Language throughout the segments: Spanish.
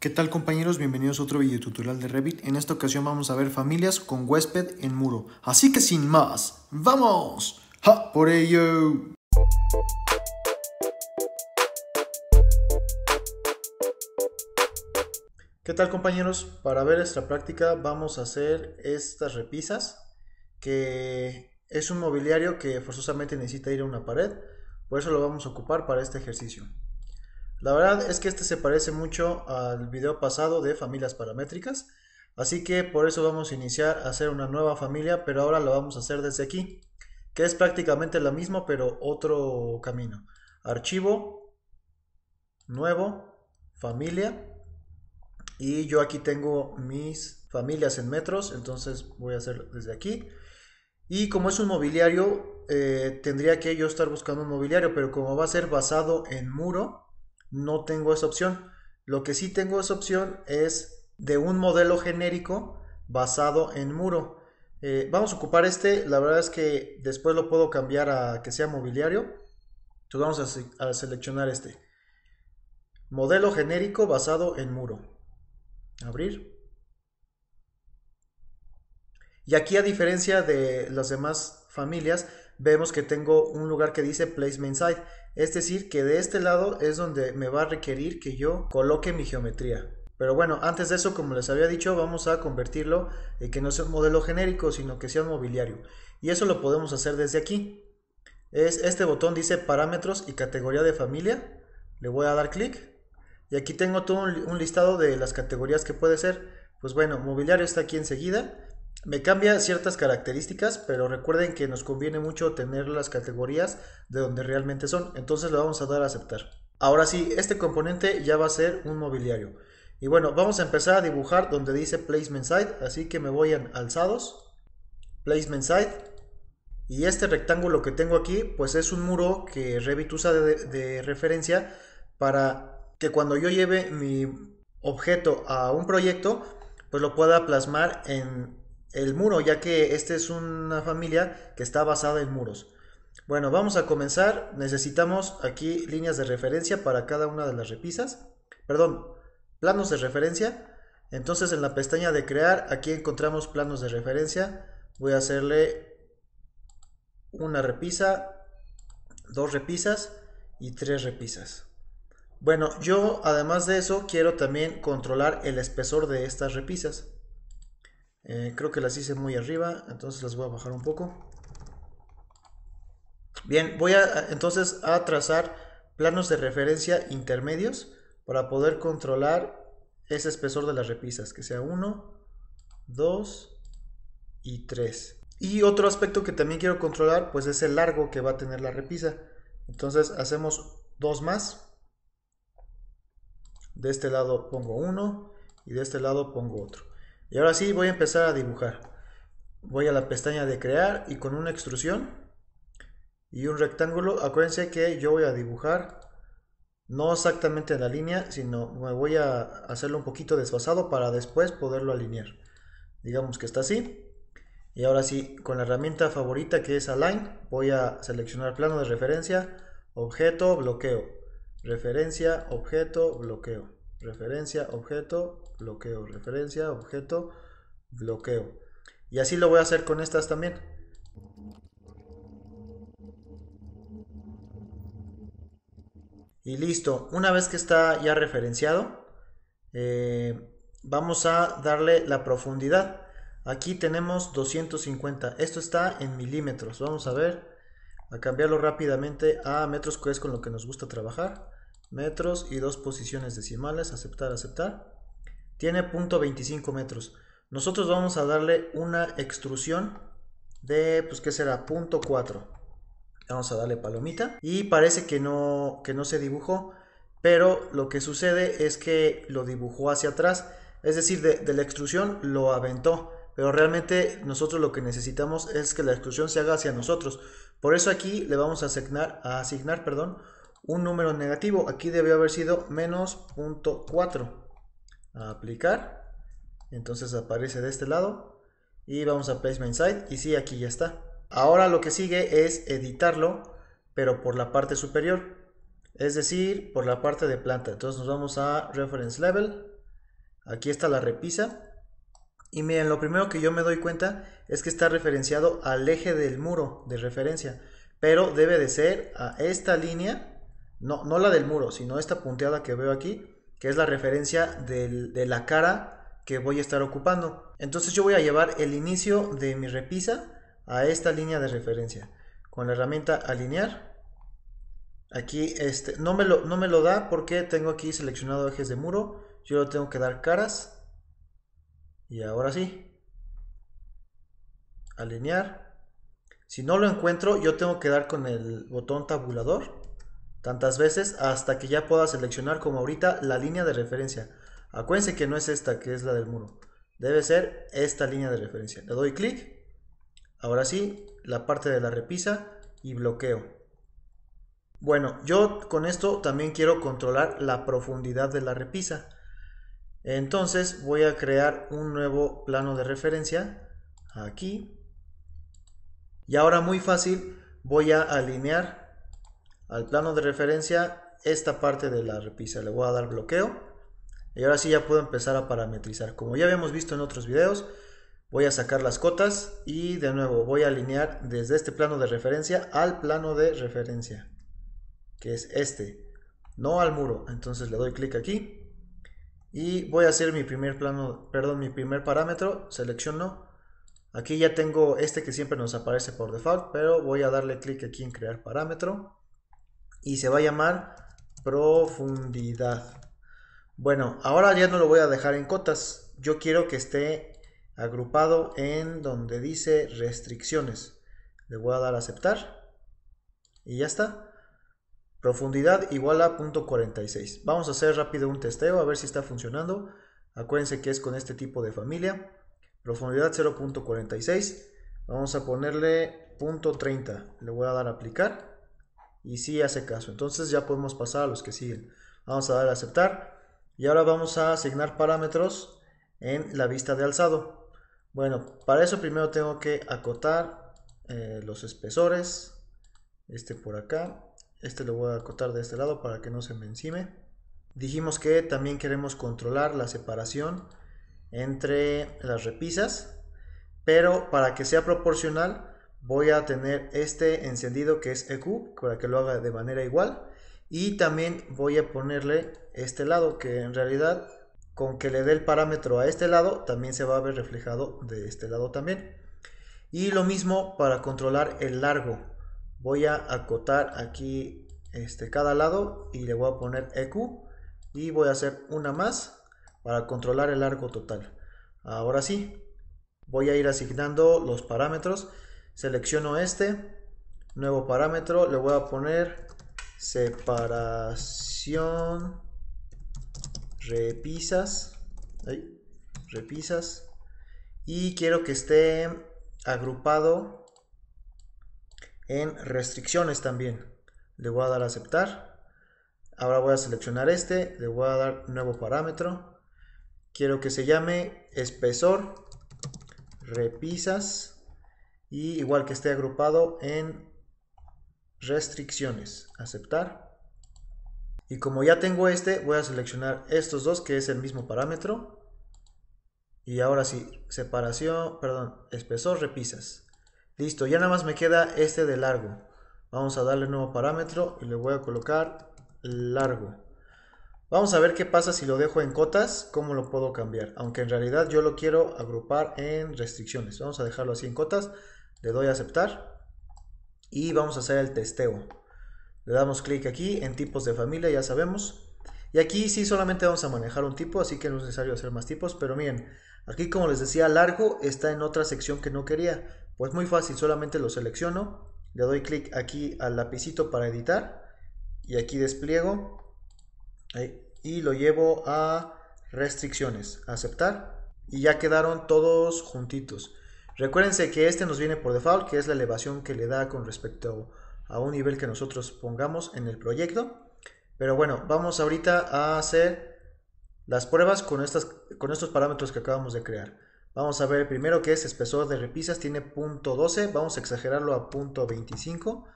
¿Qué tal compañeros? Bienvenidos a otro video tutorial de Revit. En esta ocasión vamos a ver familias con huésped en muro. Así que sin más, ¡vamos! ¡Ja! ¡Por ello! ¿Qué tal compañeros? Para ver esta práctica vamos a hacer estas repisas que es un mobiliario que forzosamente necesita ir a una pared. Por eso lo vamos a ocupar para este ejercicio. La verdad es que este se parece mucho al video pasado de familias paramétricas, así que por eso vamos a iniciar a hacer una nueva familia, pero ahora la vamos a hacer desde aquí, que es prácticamente la misma, pero otro camino. Archivo, nuevo, familia, y yo aquí tengo mis familias en metros, entonces voy a hacer desde aquí. Y como es un mobiliario, eh, tendría que yo estar buscando un mobiliario, pero como va a ser basado en muro, no tengo esa opción. Lo que sí tengo esa opción es de un modelo genérico basado en muro. Eh, vamos a ocupar este, la verdad es que después lo puedo cambiar a que sea mobiliario. Entonces vamos a, a seleccionar este. Modelo genérico basado en muro. Abrir. Y aquí a diferencia de las demás familias, vemos que tengo un lugar que dice Placement Site. Es decir, que de este lado es donde me va a requerir que yo coloque mi geometría. Pero bueno, antes de eso, como les había dicho, vamos a convertirlo en que no sea un modelo genérico, sino que sea un mobiliario. Y eso lo podemos hacer desde aquí. Es este botón dice parámetros y categoría de familia. Le voy a dar clic. Y aquí tengo todo un, un listado de las categorías que puede ser. Pues bueno, mobiliario está aquí enseguida. Me cambia ciertas características, pero recuerden que nos conviene mucho tener las categorías de donde realmente son, entonces le vamos a dar a aceptar. Ahora sí, este componente ya va a ser un mobiliario. Y bueno, vamos a empezar a dibujar donde dice Placement Side, así que me voy a alzados, Placement Side, y este rectángulo que tengo aquí, pues es un muro que Revit usa de, de referencia para que cuando yo lleve mi objeto a un proyecto, pues lo pueda plasmar en el muro, ya que esta es una familia que está basada en muros. Bueno, vamos a comenzar. Necesitamos aquí líneas de referencia para cada una de las repisas. Perdón, planos de referencia. Entonces en la pestaña de crear, aquí encontramos planos de referencia. Voy a hacerle una repisa, dos repisas y tres repisas. Bueno, yo además de eso quiero también controlar el espesor de estas repisas. Eh, creo que las hice muy arriba, entonces las voy a bajar un poco. Bien, voy a entonces a trazar planos de referencia intermedios para poder controlar ese espesor de las repisas, que sea 1, 2 y 3. Y otro aspecto que también quiero controlar, pues es el largo que va a tener la repisa. Entonces hacemos dos más. De este lado pongo uno y de este lado pongo otro. Y ahora sí voy a empezar a dibujar. Voy a la pestaña de crear y con una extrusión y un rectángulo. Acuérdense que yo voy a dibujar no exactamente en la línea, sino me voy a hacerlo un poquito desfasado para después poderlo alinear. Digamos que está así. Y ahora sí, con la herramienta favorita que es Align, voy a seleccionar plano de referencia, objeto, bloqueo. Referencia, objeto, bloqueo. Referencia, objeto, bloqueo, referencia, objeto, bloqueo. Y así lo voy a hacer con estas también. Y listo, una vez que está ya referenciado, eh, vamos a darle la profundidad. Aquí tenemos 250, esto está en milímetros, vamos a ver, a cambiarlo rápidamente a metros que es con lo que nos gusta trabajar metros y dos posiciones decimales, aceptar, aceptar. Tiene punto .25 metros. Nosotros vamos a darle una extrusión de, pues, ¿qué será? Punto .4. Vamos a darle palomita. Y parece que no, que no se dibujó, pero lo que sucede es que lo dibujó hacia atrás. Es decir, de, la extrusión lo aventó pero realmente nosotros lo que necesitamos es que la extrusión se haga hacia nosotros. Por eso aquí le vamos a asignar, a asignar perdón, un número negativo. Aquí debió haber sido menos 0.4 aplicar. Entonces aparece de este lado y vamos a Placement Site y sí, aquí ya está. Ahora lo que sigue es editarlo, pero por la parte superior, es decir, por la parte de planta. Entonces nos vamos a Reference Level, aquí está la repisa. Y miren, lo primero que yo me doy cuenta es que está referenciado al eje del muro de referencia, pero debe de ser a esta línea, no, no la del muro, sino esta punteada que veo aquí, que es la referencia de la cara que voy a estar ocupando. Entonces yo voy a llevar el inicio de mi repisa a esta línea de referencia con la herramienta alinear. Aquí este, no, me lo, no me lo da porque tengo aquí seleccionado ejes de muro. Yo le tengo que dar caras. Y ahora sí. Alinear. Si no lo encuentro, yo tengo que dar con el botón tabulador tantas veces hasta que ya pueda seleccionar como ahorita la línea de referencia. Acuérdense que no es esta que es la del muro, debe ser esta línea de referencia. Le doy clic, ahora sí, la parte de la repisa y bloqueo. Bueno, yo con esto también quiero controlar la profundidad de la repisa. Entonces voy a crear un nuevo plano de referencia aquí. Y ahora muy fácil voy a alinear al plano de referencia esta parte de la repisa. Le voy a dar bloqueo. Y ahora sí ya puedo empezar a parametrizar. Como ya habíamos visto en otros videos, voy a sacar las cotas y de nuevo voy a alinear desde este plano de referencia al plano de referencia, que es este, no al muro. Entonces le doy clic aquí y voy a hacer mi primer plano, perdón, mi primer parámetro, selecciono. Aquí ya tengo este que siempre nos aparece por default, pero voy a darle clic aquí en crear parámetro y se va a llamar profundidad. Bueno, ahora ya no lo voy a dejar en cotas. Yo quiero que esté agrupado en donde dice restricciones. Le voy a dar a aceptar. Y ya está. Profundidad igual a .46. Vamos a hacer rápido un testeo a ver si está funcionando. Acuérdense que es con este tipo de familia. Profundidad 0.46. Vamos a ponerle punto .30. Le voy a dar a aplicar y si hace caso. Entonces ya podemos pasar a los que siguen. Vamos a dar a aceptar y ahora vamos a asignar parámetros en la vista de alzado. Bueno, para eso primero tengo que acotar eh, los espesores. Este por acá. Este lo voy a acotar de este lado para que no se me encime. Dijimos que también queremos controlar la separación entre las repisas. Pero para que sea proporcional voy a tener este encendido que es EQ para que lo haga de manera igual y también voy a ponerle este lado que en realidad con que le dé el parámetro a este lado también se va a ver reflejado de este lado también y lo mismo para controlar el largo voy a acotar aquí este cada lado y le voy a poner EQ y voy a hacer una más para controlar el largo total ahora sí voy a ir asignando los parámetros Selecciono este, nuevo parámetro, le voy a poner separación repisas, repisas y quiero que esté agrupado en restricciones también. Le voy a dar a aceptar. Ahora voy a seleccionar este, le voy a dar nuevo parámetro. Quiero que se llame espesor repisas y igual que esté agrupado en restricciones, aceptar. Y como ya tengo este, voy a seleccionar estos dos que es el mismo parámetro. Y ahora sí, separación, perdón, espesor, repisas. Listo, ya nada más me queda este de largo. Vamos a darle nuevo parámetro y le voy a colocar largo. Vamos a ver qué pasa si lo dejo en cotas, cómo lo puedo cambiar. Aunque en realidad yo lo quiero agrupar en restricciones. Vamos a dejarlo así en cotas le doy a aceptar y vamos a hacer el testeo. Le damos clic aquí en tipos de familia, ya sabemos. Y aquí sí solamente vamos a manejar un tipo, así que no es necesario hacer más tipos. Pero miren, aquí como les decía, largo está en otra sección que no quería. Pues muy fácil, solamente lo selecciono. Le doy clic aquí al lapicito para editar. Y aquí despliego. y lo llevo a restricciones. Aceptar. Y ya quedaron todos juntitos. Recuérdense que este nos viene por default, que es la elevación que le da con respecto a un nivel que nosotros pongamos en el proyecto. Pero bueno, vamos ahorita a hacer las pruebas con, estos parámetros que acabamos de crear. Vamos a ver primero que es espesor de repisas, tiene punto .12, vamos a exagerarlo a punto .25,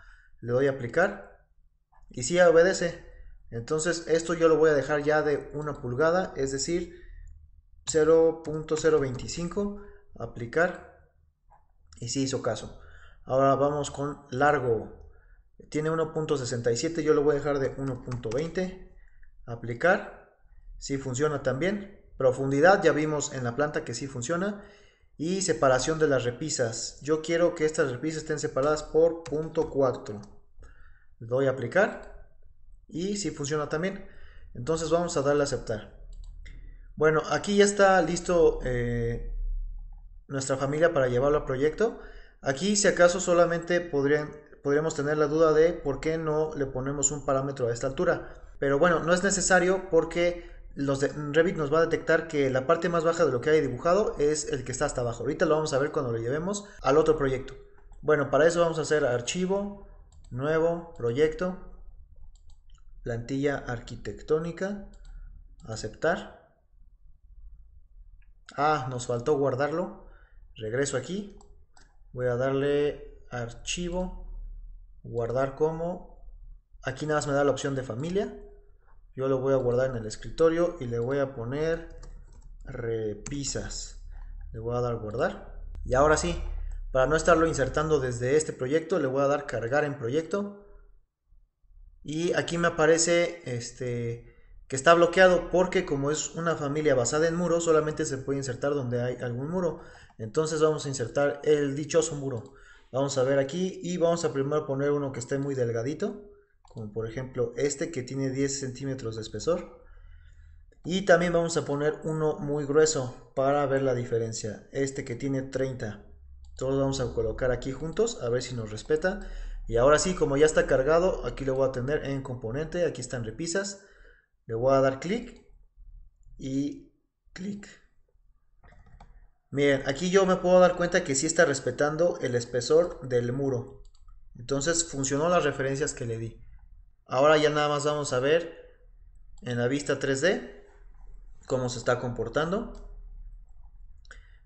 le doy a aplicar y si sí obedece. Entonces esto yo lo voy a dejar ya de una pulgada, es decir 0.025, aplicar y sí hizo caso. Ahora vamos con largo. Tiene 1.67, yo lo voy a dejar de 1.20. Aplicar. Si funciona también. Profundidad, ya vimos en la planta que sí funciona. Y separación de las repisas. Yo quiero que estas repisas estén separadas por 0.4. 4. doy a aplicar. Y si funciona también. Entonces vamos a darle a aceptar. Bueno, aquí ya está listo eh, nuestra familia para llevarlo al proyecto. Aquí si acaso solamente podríamos tener la duda de por qué no le ponemos un parámetro a esta altura. Pero bueno, no es necesario porque los de Revit nos va a detectar que la parte más baja de lo que hay dibujado es el que está hasta abajo. Ahorita lo vamos a ver cuando lo llevemos al otro proyecto. Bueno, para eso vamos a hacer archivo, nuevo, proyecto, plantilla arquitectónica, aceptar. Ah, nos faltó guardarlo regreso aquí, voy a darle archivo, guardar como, aquí nada más me da la opción de familia, yo lo voy a guardar en el escritorio y le voy a poner repisas, le voy a dar guardar, y ahora sí, para no estarlo insertando desde este proyecto, le voy a dar cargar en proyecto, y aquí me aparece este que está bloqueado porque como es una familia basada en muros, solamente se puede insertar donde hay algún muro. Entonces vamos a insertar el dichoso muro. Vamos a ver aquí y vamos a primero poner uno que esté muy delgadito, como por ejemplo este que tiene 10 centímetros de espesor. Y también vamos a poner uno muy grueso para ver la diferencia, este que tiene 30. Todos vamos a colocar aquí juntos a ver si nos respeta. Y ahora sí, como ya está cargado, aquí lo voy a tener en componente, aquí están repisas. Le voy a dar clic y clic. Miren, aquí yo me puedo dar cuenta que sí está respetando el espesor del muro. Entonces funcionó las referencias que le di. Ahora ya nada más vamos a ver en la vista 3D cómo se está comportando.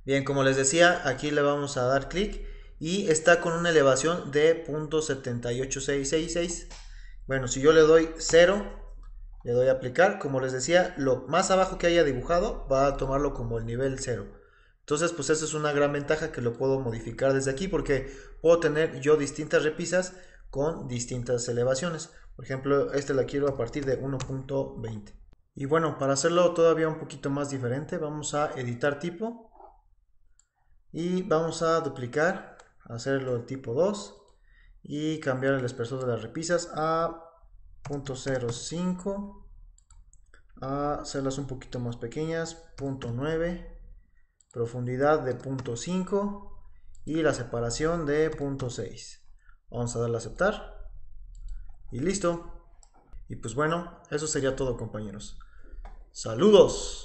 Bien, como les decía, aquí le vamos a dar clic y está con una elevación de .78666. Bueno, si yo le doy 0, le doy a aplicar. Como les decía, lo más abajo que haya dibujado va a tomarlo como el nivel 0. Entonces, pues eso es una gran ventaja que lo puedo modificar desde aquí porque puedo tener yo distintas repisas con distintas elevaciones. Por ejemplo, este la quiero a partir de 1.20. Y bueno, para hacerlo todavía un poquito más diferente, vamos a editar tipo y vamos a duplicar, hacerlo tipo 2 y cambiar el espesor de las repisas a .05 a hacerlas un poquito más pequeñas, .9, profundidad de .5 y la separación de .6, Vamos a darle a aceptar y listo. Y pues bueno, eso sería todo compañeros. Saludos.